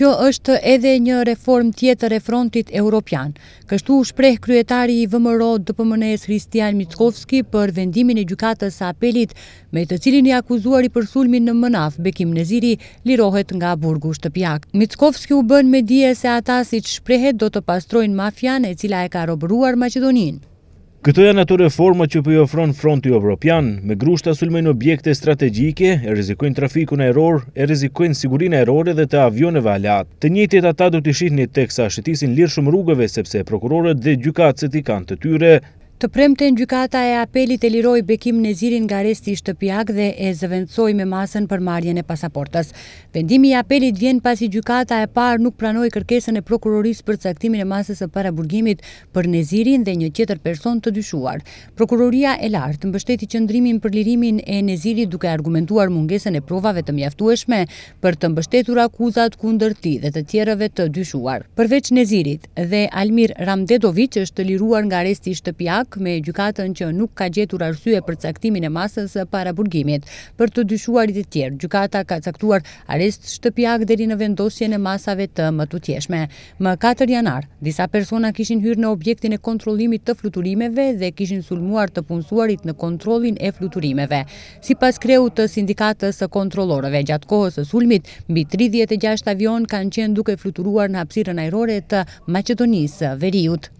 Kjo është edhe një reform tjetër e frontit europian. Kështu u shpreh kryetari i VMRO DPMNS Hristian Mitzkovski për vendimin e gjykatës së apelit me të cilin i akuzuari për sulmin në Mënaf Bekim Neziri lirohet nga burgu shtëpjak. Mitzkovski u bën me dje se ata siç shprehet do të pastrojnë mafian e cila e ka robëruar Maqedoninë. Këto janë ato reforma që për po i ofron fronti Evropian, me grusht asulmen objekte strategjike, e rizikojnë trafiku në eror, e rizikojnë sigurin e erore dhe të avionëve alat. Të njëtjet ata do të shihni tek sa shëtisin lirë shumë rrugëve, sepse prokurorët dhe gjukatësit i kanë të tyre, Të premten gjykata e apelit e liroi Bekim Nezirin nga resti i shtëpiak dhe e zëvendësoi me masën për marrjen e pasaportës. Vendimi i apelit vjen pasi gjykata e parë nuk pranoi kërkesën e prokurorisë për caktimin e masës së paraburgimit për Nezirin dhe një tjetër person të dyshuar. Prokuroria e lartë mbështeti qëndrimin për lirimin e Nezirit duke argumentuar mungesën e provave të mjaftueshme për të mbështetur akuzat kundër tij dhe të tjereve të dyshuar. Përveç Nezirit dhe Almir Ramdedovic është liruar nga aresti i shtëpiak pak me gjukatën që nuk ka gjetur arsye për caktimin e masës para burgimit. Për të dyshuarit e tjerë, gjukata ka caktuar arest shtëpjak dheri në vendosjen e masave të më të tjeshme. Më 4 janar, disa persona kishin hyrë në objektin e kontrolimit të fluturimeve dhe kishin sulmuar të punësuarit në kontrolin e fluturimeve. Si pas kreu të sindikatës kontroloreve, gjatë kohës së sulmit, mbi 36 avion kanë qenë duke fluturuar në hapsirën aerore të Macedonisë, Veriut.